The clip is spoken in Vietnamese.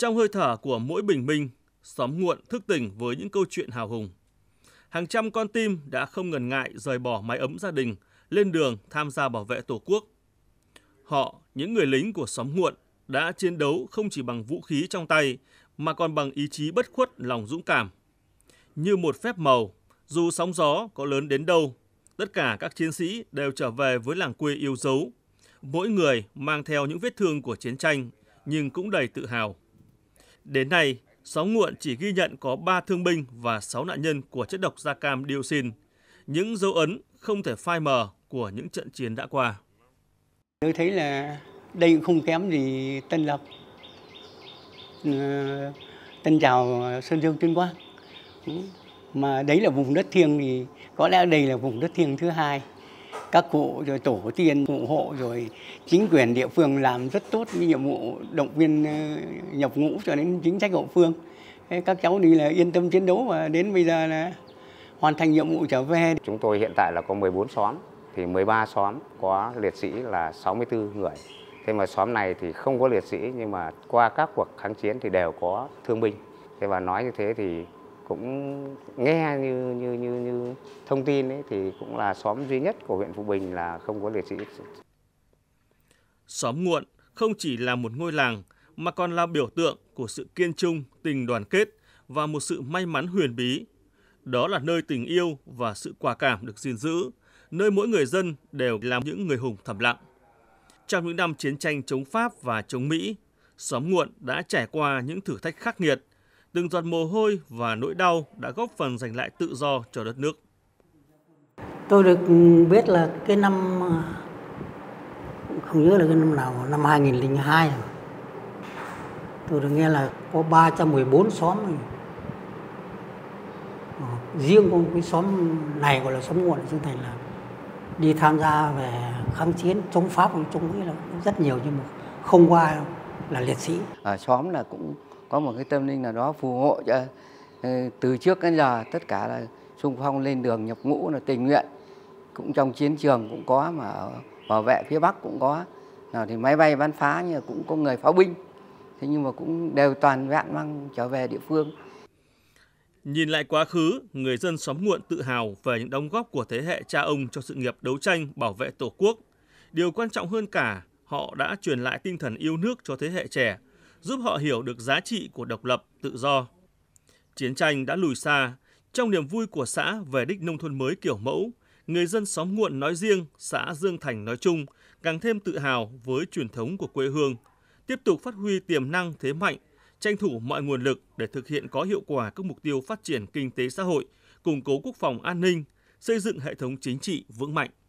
Trong hơi thở của mỗi bình minh, xóm nguộn thức tỉnh với những câu chuyện hào hùng. Hàng trăm con tim đã không ngần ngại rời bỏ mái ấm gia đình, lên đường tham gia bảo vệ Tổ quốc. Họ, những người lính của xóm nguộn, đã chiến đấu không chỉ bằng vũ khí trong tay, mà còn bằng ý chí bất khuất lòng dũng cảm. Như một phép màu, dù sóng gió có lớn đến đâu, tất cả các chiến sĩ đều trở về với làng quê yêu dấu. Mỗi người mang theo những vết thương của chiến tranh, nhưng cũng đầy tự hào. Đến nay, xóm Nguộn chỉ ghi nhận có 3 thương binh và 6 nạn nhân của chất độc da cam dioxin, những dấu ấn không thể phai mờ của những trận chiến đã qua. Tôi thấy là đây cũng không kém gì Tân Lập, ờ, Tân Trào, Sơn Dương, Tuyên Quang. Mà đấy là vùng đất thiêng thì có lẽ đây là vùng đất thiêng thứ hai các cụ rồi tổ tiên ủng hộ rồi chính quyền địa phương làm rất tốt cái nhiệm vụ động viên ờ, nhập ngũ cho đến chính sách hậu phương các cháu đi là yên tâm chiến đấu và đến bây giờ là hoàn thành nhiệm vụ trở về chúng tôi hiện tại là có 14 xóm thì 13 xóm có liệt sĩ là 64 người thế mà xóm này thì không có liệt sĩ nhưng mà qua các cuộc kháng chiến thì đều có thương binh thế và nói như thế thì cũng nghe như như như như thông tin ấy thì cũng là xóm duy nhất của huyện Phú Bình là không có liệt sĩ. Xóm Muộn không chỉ là một ngôi làng mà còn là biểu tượng của sự kiên trung, tình đoàn kết và một sự may mắn huyền bí. Đó là nơi tình yêu và sự quả cảm được gìn giữ, nơi mỗi người dân đều là những người hùng thầm lặng. Trong những năm chiến tranh chống Pháp và chống Mỹ, xóm Muộn đã trải qua những thử thách khắc nghiệt, từng giọt mồ hôi và nỗi đau đã góp phần giành lại tự do cho đất nước. Tôi được biết là cái năm à, không nhớ là cái năm nào, năm 2002. Tôi được nghe là có 314 xóm. Ờ, riêng của cái xóm này gọi là xóm nguồn Dương Thành là đi tham gia về kháng chiến chống Pháp chống Mỹ là rất nhiều nhưng mà không qua là liệt sĩ. Ở à, xóm là cũng có một cái tâm linh nào đó phù hộ cho ờ, từ trước đến giờ tất cả là xung phong lên đường nhập ngũ là tình nguyện cũng trong chiến trường cũng có mà bảo vệ phía bắc cũng có nào thì máy bay bắn phá nhưng cũng có người pháo binh thế nhưng mà cũng đều toàn vẹn mang trở về địa phương Nhìn lại quá khứ, người dân xóm muộn tự hào về những đóng góp của thế hệ cha ông cho sự nghiệp đấu tranh bảo vệ Tổ quốc. Điều quan trọng hơn cả, họ đã truyền lại tinh thần yêu nước cho thế hệ trẻ, giúp họ hiểu được giá trị của độc lập, tự do. Chiến tranh đã lùi xa, trong niềm vui của xã về đích nông thôn mới kiểu mẫu, người dân xóm Nguộn nói riêng, xã Dương Thành nói chung càng thêm tự hào với truyền thống của quê hương, tiếp tục phát huy tiềm năng thế mạnh, tranh thủ mọi nguồn lực để thực hiện có hiệu quả các mục tiêu phát triển kinh tế xã hội, củng cố quốc phòng an ninh, xây dựng hệ thống chính trị vững mạnh.